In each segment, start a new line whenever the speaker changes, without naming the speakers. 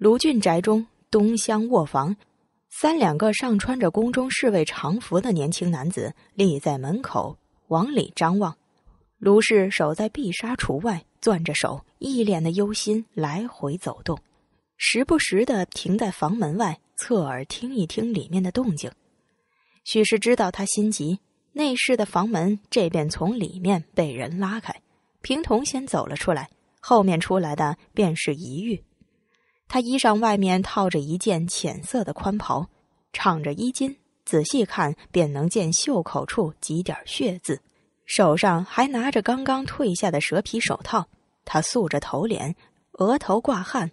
卢俊宅中东厢卧房，三两个上穿着宫中侍卫常服的年轻男子立在门口往里张望。卢氏守在碧纱橱外，攥着手，一脸的忧心，来回走动，时不时的停在房门外，侧耳听一听里面的动静。许是知道他心急，内室的房门这便从里面被人拉开，平童先走了出来，后面出来的便是一玉。他衣裳外面套着一件浅色的宽袍，敞着衣襟，仔细看便能见袖口处几点血渍。手上还拿着刚刚褪下的蛇皮手套。他素着头脸，额头挂汗，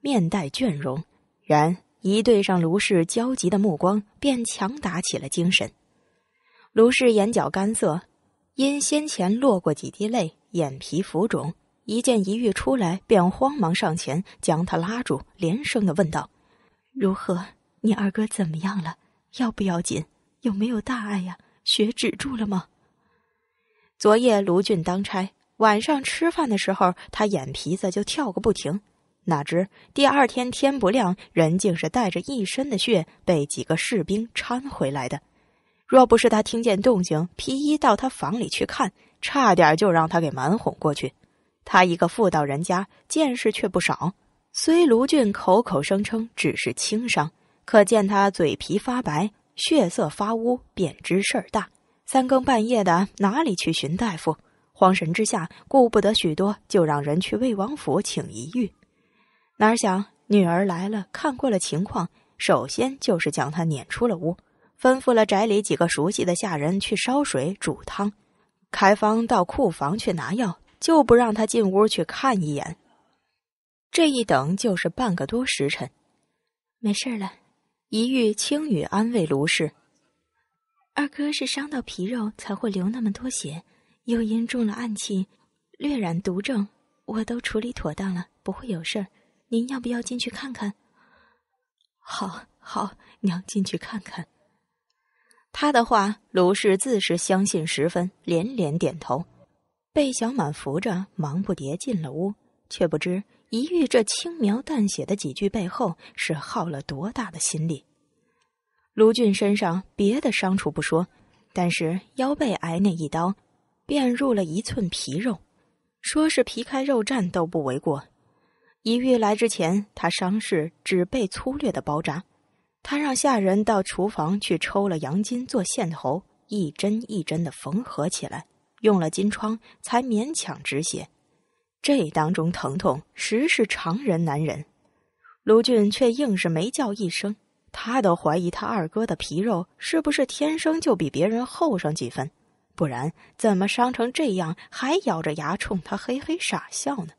面带倦容。然一对上卢氏焦急的目光，便强打起了精神。卢氏眼角干涩，因先前落过几滴泪，眼皮浮肿。一见一玉出来，便慌忙上前将他拉住，连声的问道：“如何？你二哥怎么样了？要不要紧？有没有大碍呀？血止住了吗？”昨夜卢俊当差，晚上吃饭的时候，他眼皮子就跳个不停。哪知第二天天不亮，人竟是带着一身的血被几个士兵搀回来的。若不是他听见动静，披衣到他房里去看，差点就让他给瞒哄过去。他一个妇道人家，见识却不少。虽卢俊口口声称只是轻伤，可见他嘴皮发白，血色发乌，便知事儿大。三更半夜的，哪里去寻大夫？慌神之下，顾不得许多，就让人去魏王府请一遇。哪想女儿来了，看过了情况，首先就是将他撵出了屋，吩咐了宅里几个熟悉的下人去烧水煮汤，开方到库房去拿药。就不让他进屋去看一眼。这一等就是半个多时辰，没事了。一遇青女安慰卢氏：“二哥是伤到皮肉才会流那么多血，又因中了暗器，略染毒症，我都处理妥当了，不会有事儿。您要不要进去看看？”“好好，娘进去看看。”他的话，卢氏自是相信十分，连连点头。被小满扶着，忙不迭进了屋，却不知一玉这轻描淡写的几句背后是耗了多大的心力。卢俊身上别的伤处不说，但是腰背挨那一刀，便入了一寸皮肉，说是皮开肉绽都不为过。一玉来之前，他伤势只被粗略的包扎，他让下人到厨房去抽了羊筋做线头，一针一针的缝合起来。用了金疮才勉强止血，这当中疼痛实是常人难忍。卢俊却硬是没叫一声，他都怀疑他二哥的皮肉是不是天生就比别人厚上几分，不然怎么伤成这样还咬着牙冲他嘿嘿傻笑呢？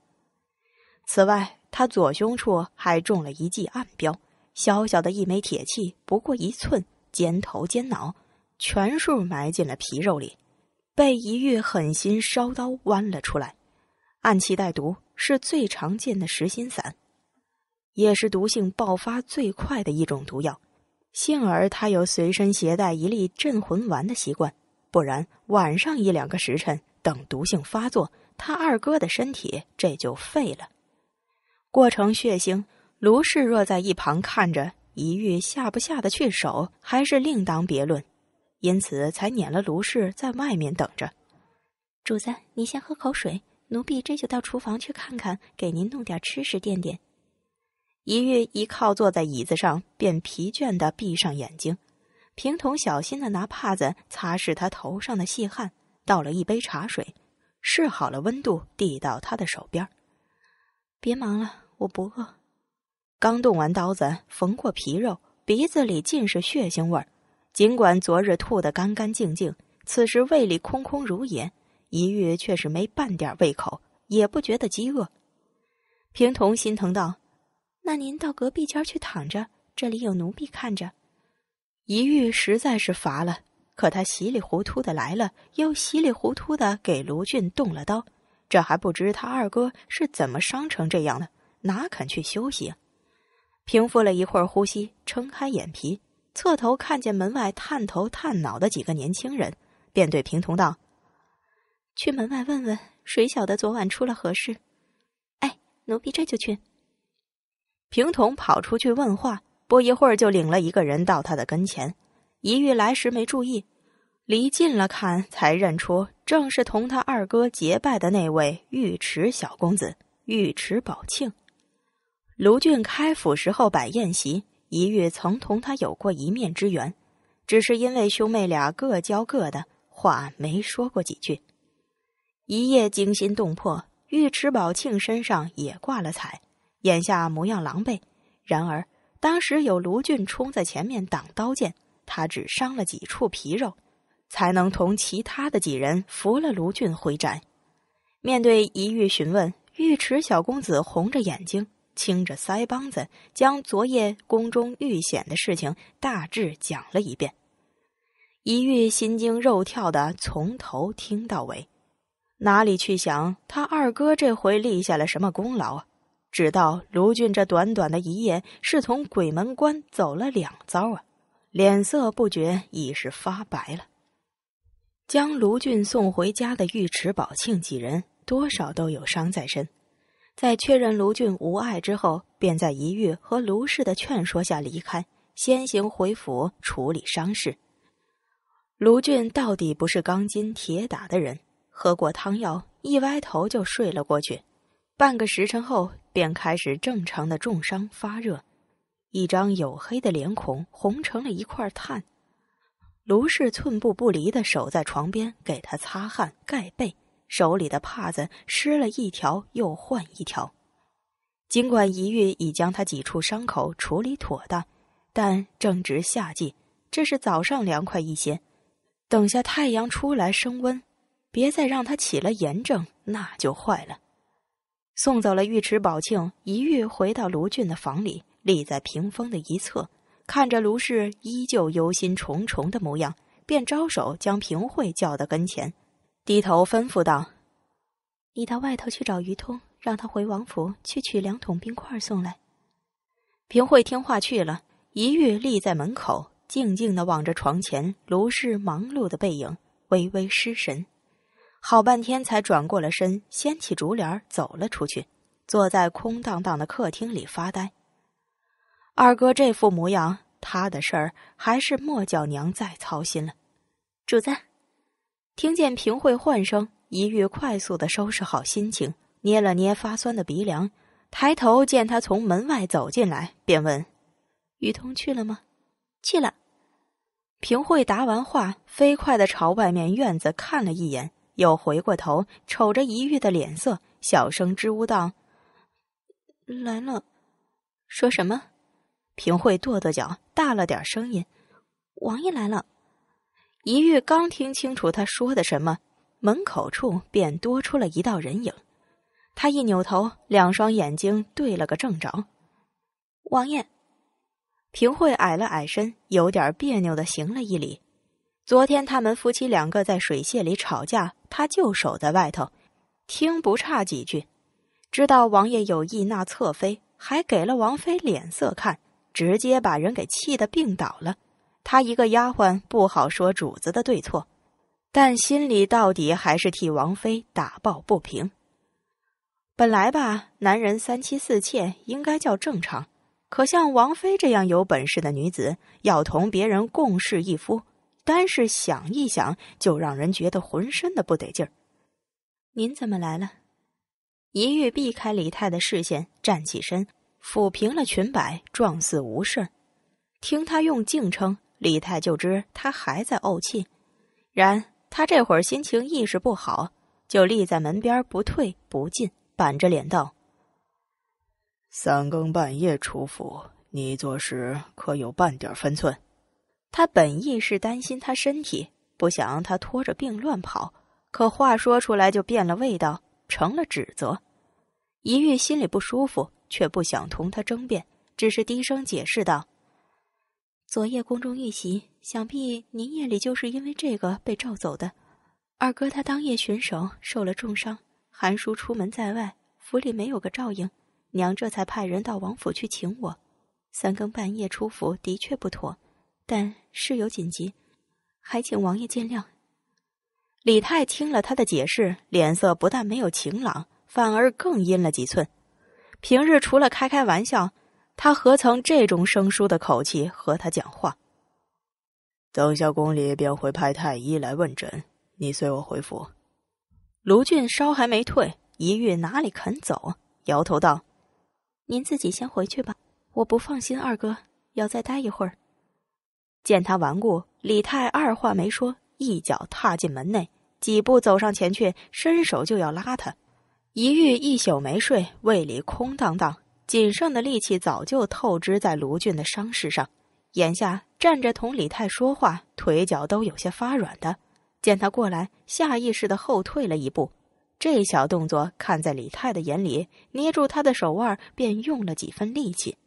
此外，他左胸处还中了一记暗镖，小小的一枚铁器，不过一寸，尖头尖脑，全数埋进了皮肉里。被一玉狠心烧刀剜了出来，暗器带毒是最常见的实心散，也是毒性爆发最快的一种毒药。幸而他有随身携带一粒镇魂丸的习惯，不然晚上一两个时辰等毒性发作，他二哥的身体这就废了。过程血腥，卢氏若在一旁看着，一玉下不下得去手，还是另当别论。因此才撵了卢氏在外面等着。主子，你先喝口水，奴婢这就到厨房去看看，给您弄点吃食垫垫。一玉一靠坐在椅子上，便疲倦的闭上眼睛。平童小心的拿帕子擦拭他头上的细汗，倒了一杯茶水，试好了温度，递到他的手边。别忙了，我不饿。刚动完刀子，缝过皮肉，鼻子里尽是血腥味儿。尽管昨日吐得干干净净，此时胃里空空如也，一玉却是没半点胃口，也不觉得饥饿。平童心疼道：“那您到隔壁间去躺着，这里有奴婢看着。”一玉实在是乏了，可他稀里糊涂的来了，又稀里糊涂的给卢俊动了刀，这还不知他二哥是怎么伤成这样的，哪肯去休息？平复了一会儿呼吸，撑开眼皮。侧头看见门外探头探脑的几个年轻人，便对平童道：“去门外问问，谁晓得昨晚出了何事？”哎，奴婢这就去。平童跑出去问话，不一会儿就领了一个人到他的跟前。一遇来时没注意，离近了看才认出，正是同他二哥结拜的那位尉迟小公子尉迟宝庆。卢俊开府时候摆宴席。一玉曾同他有过一面之缘，只是因为兄妹俩各教各的，话没说过几句。一夜惊心动魄，尉迟宝庆身上也挂了彩，眼下模样狼狈。然而当时有卢俊冲在前面挡刀剑，他只伤了几处皮肉，才能同其他的几人扶了卢俊回宅。面对一玉询问，尉迟小公子红着眼睛。清着腮帮子，将昨夜宫中遇险的事情大致讲了一遍。一玉心惊肉跳的从头听到尾，哪里去想他二哥这回立下了什么功劳啊？只道卢俊这短短的一夜是从鬼门关走了两遭啊，脸色不觉已是发白了。将卢俊送回家的尉迟宝庆几人，多少都有伤在身。在确认卢俊无碍之后，便在一玉和卢氏的劝说下离开，先行回府处理伤势。卢俊到底不是钢筋铁打的人，喝过汤药，一歪头就睡了过去。半个时辰后，便开始正常的重伤发热，一张黝黑的脸孔红成了一块炭。卢氏寸步不离的守在床边，给他擦汗、盖被。手里的帕子湿了一条又换一条，尽管一玉已将他几处伤口处理妥当，但正值夏季，这是早上凉快一些，等下太阳出来升温，别再让他起了炎症，那就坏了。送走了尉迟宝庆，一玉回到卢俊的房里，立在屏风的一侧，看着卢氏依旧忧心忡忡的模样，便招手将平惠叫到跟前。低头吩咐道：“你到外头去找于通，让他回王府去取两桶冰块送来。”平惠听话去了，一玉立在门口，静静的望着床前卢氏忙碌的背影，微微失神，好半天才转过了身，掀起竹帘走了出去，坐在空荡荡的客厅里发呆。二哥这副模样，他的事儿还是莫叫娘再操心了。主子。听见平惠唤声，一玉快速的收拾好心情，捏了捏发酸的鼻梁，抬头见他从门外走进来，便问：“雨桐去了吗？”“去了。”平惠答完话，飞快的朝外面院子看了一眼，又回过头瞅着一玉的脸色，小声支吾道：“来了。”“说什么？”平惠跺跺脚，大了点声音：“王爷来了。”一玉刚听清楚他说的什么，门口处便多出了一道人影。他一扭头，两双眼睛对了个正着。王爷，平惠矮了矮身，有点别扭的行了一礼。昨天他们夫妻两个在水榭里吵架，他就守在外头，听不差几句，知道王爷有意纳侧妃，还给了王妃脸色看，直接把人给气得病倒了。她一个丫鬟不好说主子的对错，但心里到底还是替王妃打抱不平。本来吧，男人三妻四妾应该叫正常，可像王妃这样有本事的女子，要同别人共侍一夫，单是想一想就让人觉得浑身的不得劲儿。您怎么来了？一玉避开李太的视线，站起身，抚平了裙摆，状似无事听他用敬称。李太就知他还在怄气，然他这会儿心情意识不好，就立在门边不退不进，板着脸道：“三更半夜出府，你做事可有半点分寸？”他本意是担心他身体，不想他拖着病乱跑，可话说出来就变了味道，成了指责。一玉心里不舒服，却不想同他争辩，只是低声解释道。昨夜宫中遇袭，想必您夜里就是因为这个被召走的。二哥他当夜巡守，受了重伤。韩叔出门在外，府里没有个照应，娘这才派人到王府去请我。三更半夜出府的确不妥，但事有紧急，还请王爷见谅。李泰听了他的解释，脸色不但没有晴朗，反而更阴了几寸。平日除了开开玩笑。他何曾这种生疏的口气和他讲话？等下宫里便会派太医来问诊，你随我回府。卢俊烧还没退，一玉哪里肯走？摇头道：“您自己先回去吧，我不放心二哥，要再待一会儿。”见他顽固，李太二话没说，一脚踏进门内，几步走上前去，伸手就要拉他。一玉一宿没睡，胃里空荡荡。仅剩的力气早就透支在卢俊的伤势上，眼下站着同李泰说话，腿脚都有些发软的。见他过来，下意识的后退了一步。这小动作看在李泰的眼里，捏住他的手腕，便用了几分力气。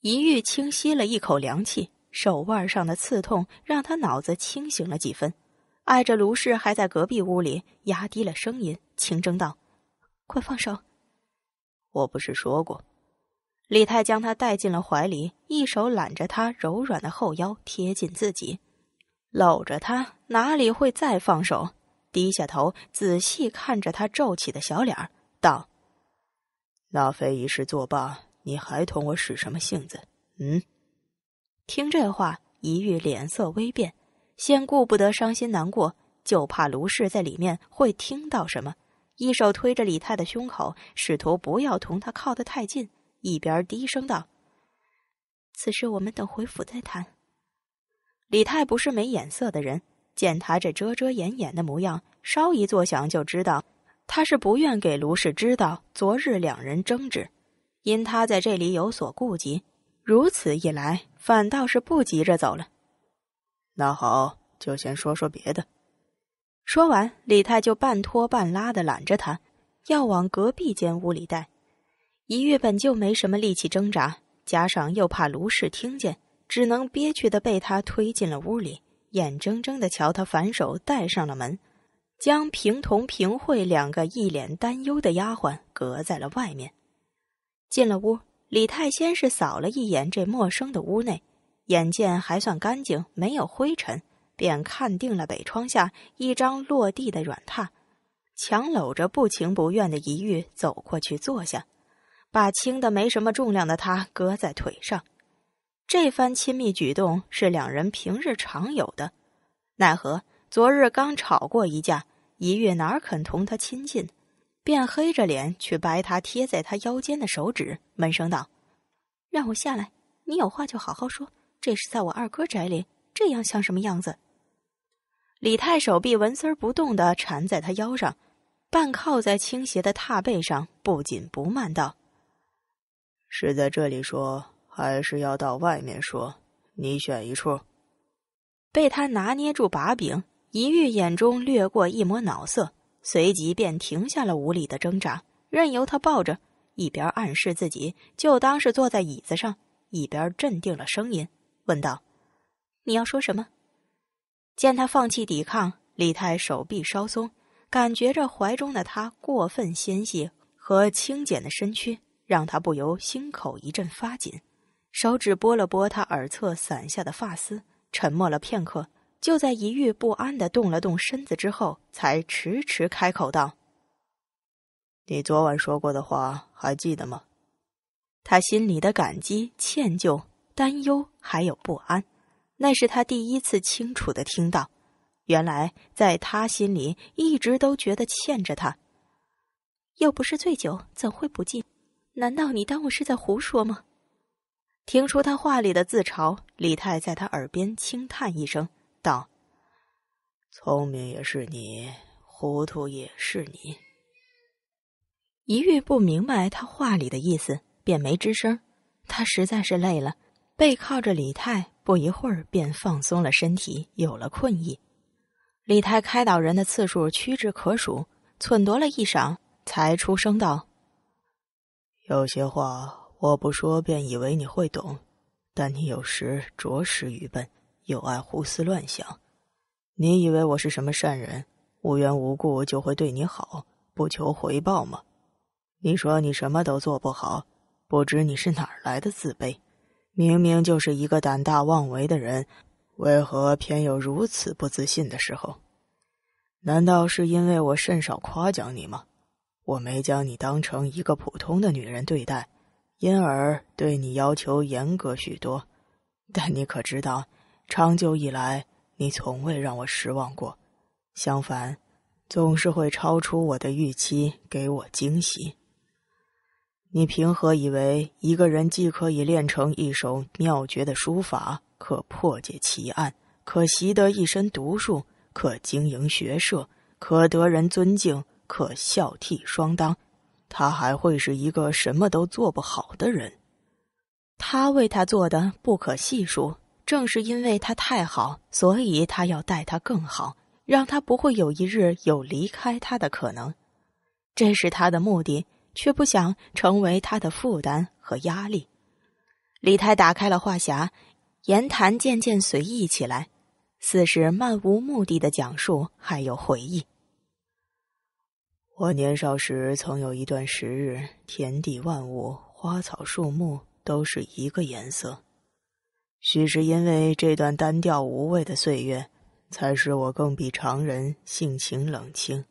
一玉轻吸了一口凉气，手腕上的刺痛让他脑子清醒了几分。挨着卢氏还在隔壁屋里，压低了声音，轻声道：“快放手。”我不是说过，李泰将他带进了怀里，一手揽着他柔软的后腰，贴近自己，搂着他，哪里会再放手？低下头，仔细看着他皱起的小脸儿，道：“那非一时作罢，你还同我使什么性子？”嗯。听这话，一玉脸色微变，先顾不得伤心难过，就怕卢氏在里面会听到什么。一手推着李泰的胸口，试图不要同他靠得太近，一边低声道：“此事我们等回府再谈。”李泰不是没眼色的人，见他这遮遮掩掩的模样，稍一作想就知道他是不愿给卢氏知道昨日两人争执，因他在这里有所顾忌。如此一来，反倒是不急着走了。那好，就先说说别的。说完，李泰就半拖半拉的揽着他，要往隔壁间屋里带。一月本就没什么力气挣扎，加上又怕卢氏听见，只能憋屈的被他推进了屋里，眼睁睁的瞧他反手带上了门，将平同、平惠两个一脸担忧的丫鬟隔在了外面。进了屋，李泰先是扫了一眼这陌生的屋内，眼见还算干净，没有灰尘。便看定了北窗下一张落地的软榻，强搂着不情不愿的一玉走过去坐下，把轻的没什么重量的他搁在腿上。这番亲密举动是两人平日常有的，奈何昨日刚吵过一架，一玉哪肯同他亲近，便黑着脸去掰他贴在他腰间的手指，闷声道：“让我下来，你有话就好好说。这是在我二哥宅里，这样像什么样子？”李太手臂纹丝儿不动的缠在他腰上，半靠在倾斜的榻背上，不紧不慢道：“是在这里说，还是要到外面说？你选一处。”被他拿捏住把柄，一玉眼中掠过一抹恼色，随即便停下了无理的挣扎，任由他抱着，一边暗示自己就当是坐在椅子上，一边镇定了声音问道：“你要说什么？”见他放弃抵抗，李泰手臂稍松，感觉着怀中的他过分纤细和轻简的身躯，让他不由心口一阵发紧。手指拨了拨他耳侧散下的发丝，沉默了片刻，就在一欲不安的动了动身子之后，才迟迟开口道：“你昨晚说过的话还记得吗？”他心里的感激、歉疚、担忧还有不安。那是他第一次清楚的听到，原来在他心里一直都觉得欠着他。又不是醉酒，怎会不敬？难道你当我是在胡说吗？听出他话里的自嘲，李太在他耳边轻叹一声，道：“聪明也是你，糊涂也是你。”一遇不明白他话里的意思，便没吱声。他实在是累了，背靠着李太。不一会儿便放松了身体，有了困意。李太开导人的次数屈指可数，忖度了一晌，才出声道：“有些话我不说，便以为你会懂。但你有时着实愚笨，又爱胡思乱想。你以为我是什么善人，无缘无故就会对你好，不求回报吗？你说你什么都做不好，不知你是哪来的自卑？”明明就是一个胆大妄为的人，为何偏有如此不自信的时候？难道是因为我甚少夸奖你吗？我没将你当成一个普通的女人对待，因而对你要求严格许多。但你可知道，长久以来你从未让我失望过，相反，总是会超出我的预期，给我惊喜。你平和以为一个人既可以练成一手妙绝的书法，可破解奇案，可习得一身毒术，可经营学社，可得人尊敬，可孝悌双当？他还会是一个什么都做不好的人？他为他做的不可细数，正是因为他太好，所以他要待他更好，让他不会有一日有离开他的可能。这是他的目的。却不想成为他的负担和压力。李太打开了话匣，言谈渐渐随意起来，似是漫无目的的讲述，还有回忆。我年少时曾有一段时日，天地万物、花草树木都是一个颜色。许是因为这段单调无味的岁月，才使我更比常人性情冷清。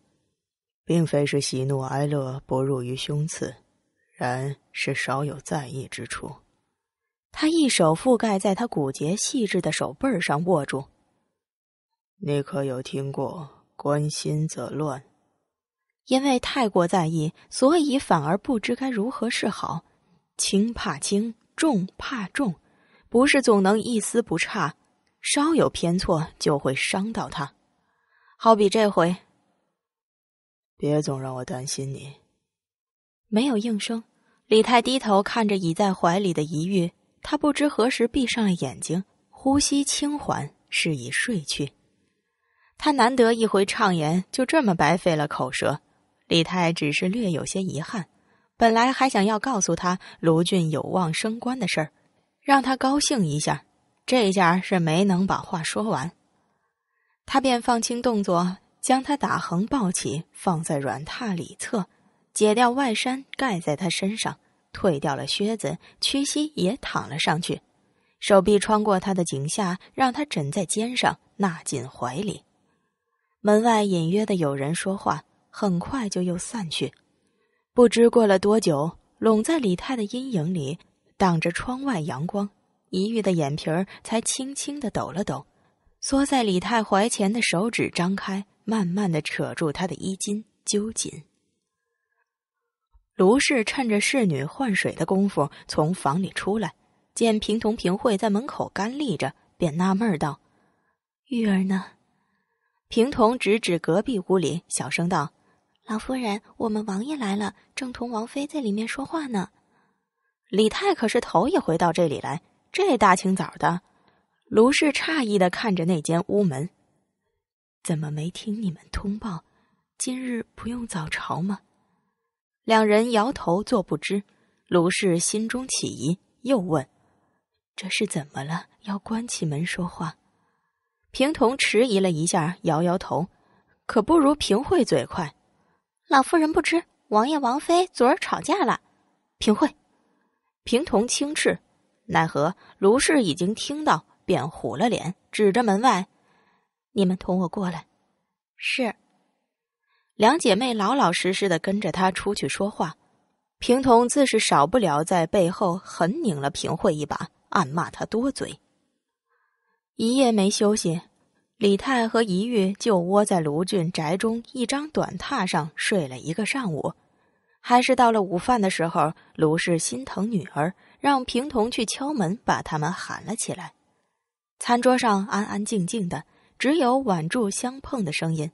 并非是喜怒哀乐不入于胸次，然是少有在意之处。他一手覆盖在他骨节细致的手背儿上，握住。你可有听过“关心则乱”？因为太过在意，所以反而不知该如何是好。轻怕轻，重怕重，不是总能一丝不差，稍有偏错就会伤到他。好比这回。别总让我担心你。没有应声，李太低头看着倚在怀里的遗玉，他不知何时闭上了眼睛，呼吸轻缓，是意睡去。他难得一回畅言，就这么白费了口舌。李太只是略有些遗憾，本来还想要告诉他卢俊有望升官的事儿，让他高兴一下，这下是没能把话说完。他便放轻动作。将他打横抱起，放在软榻里侧，解掉外衫，盖在他身上，褪掉了靴子，屈膝也躺了上去，手臂穿过他的颈下，让他枕在肩上，纳进怀里。门外隐约的有人说话，很快就又散去。不知过了多久，拢在李太的阴影里，挡着窗外阳光，一玉的眼皮儿才轻轻的抖了抖，缩在李太怀前的手指张开。慢慢的扯住他的衣襟，揪紧。卢氏趁着侍女换水的功夫，从房里出来，见平同平惠在门口干立着，便纳闷道：“玉儿呢？”平同指指隔壁屋里，小声道：“老夫人，我们王爷来了，正同王妃在里面说话呢。”李太可是头一回到这里来，这大清早的，卢氏诧异的看着那间屋门。怎么没听你们通报？今日不用早朝吗？两人摇头，作不知。卢氏心中起疑，又问：“这是怎么了？要关起门说话？”平童迟疑了一下，摇摇头。可不如平惠嘴快。老夫人不知，王爷王妃昨儿吵架了。平惠、平童轻斥，奈何卢氏已经听到，便虎了脸，指着门外。你们同我过来，是。两姐妹老老实实的跟着她出去说话，平同自是少不了在背后狠拧了平慧一把，暗骂她多嘴。一夜没休息，李泰和怡玉就窝在卢俊宅中一张短榻上睡了一个上午。还是到了午饭的时候，卢氏心疼女儿，让平同去敲门，把他们喊了起来。餐桌上安安静静的。只有碗箸相碰的声音。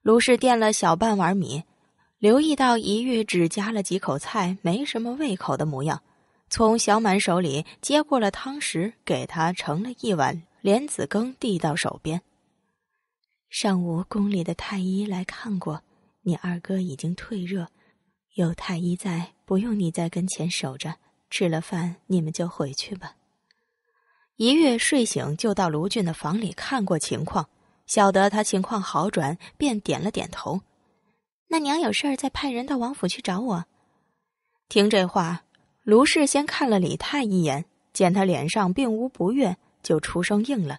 卢氏垫了小半碗米，留意到一玉只夹了几口菜，没什么胃口的模样，从小满手里接过了汤匙，给他盛了一碗莲子羹，递到手边。上午宫里的太医来看过，你二哥已经退热，有太医在，不用你在跟前守着。吃了饭，你们就回去吧。一玉睡醒就到卢俊的房里看过情况，晓得他情况好转，便点了点头。那娘有事儿再派人到王府去找我。听这话，卢氏先看了李泰一眼，见他脸上并无不悦，就出声应了。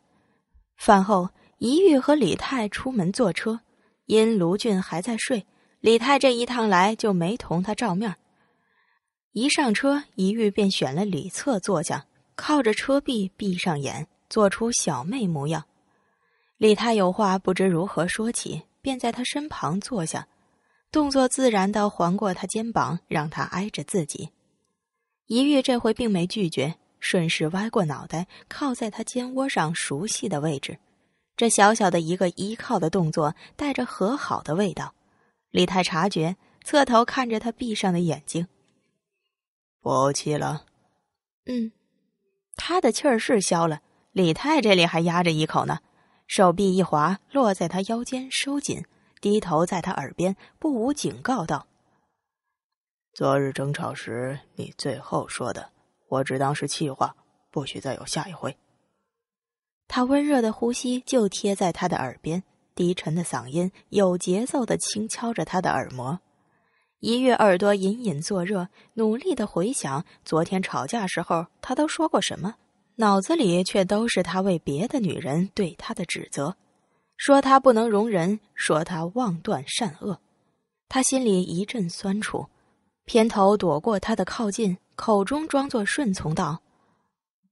饭后，一玉和李泰出门坐车，因卢俊还在睡，李泰这一趟来就没同他照面一上车，一玉便选了李策坐下。靠着车壁，闭上眼，做出小妹模样。李太有话不知如何说起，便在他身旁坐下，动作自然的环过他肩膀，让他挨着自己。一玉这回并没拒绝，顺势歪过脑袋，靠在他肩窝上熟悉的位置。这小小的一个依靠的动作，带着和好的味道。李太察觉，侧头看着他闭上的眼睛。不气了。嗯。他的气儿是消了，李太这里还压着一口呢。手臂一滑，落在他腰间，收紧，低头在他耳边不无警告道：“昨日争吵时，你最后说的，我只当是气话，不许再有下一回。”他温热的呼吸就贴在他的耳边，低沉的嗓音有节奏的轻敲着他的耳膜。一月耳朵隐隐作热，努力的回想昨天吵架时候他都说过什么，脑子里却都是他为别的女人对他的指责，说他不能容人，说他妄断善恶，他心里一阵酸楚，偏头躲过他的靠近，口中装作顺从道：“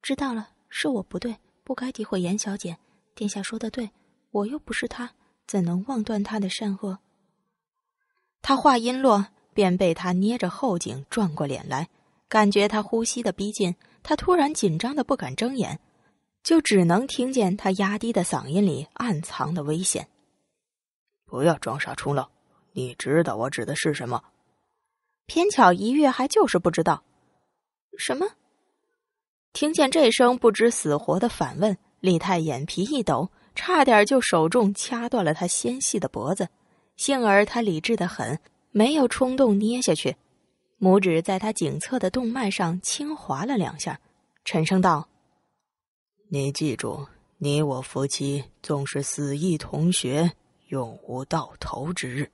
知道了，是我不对，不该诋毁严小姐，殿下说的对，我又不是他，怎能妄断他的善恶？”他话音落。便被他捏着后颈转过脸来，感觉他呼吸的逼近，他突然紧张的不敢睁眼，就只能听见他压低的嗓音里暗藏的危险。不要装傻充愣，你知道我指的是什么？偏巧一月还就是不知道。什么？听见这声不知死活的反问，李太眼皮一抖，差点就手中掐断了他纤细的脖子，幸而他理智的很。没有冲动捏下去，拇指在他颈侧的动脉上轻划了两下，沉声道：“你记住，你我夫妻，纵是死亦同穴，永无到头之日。”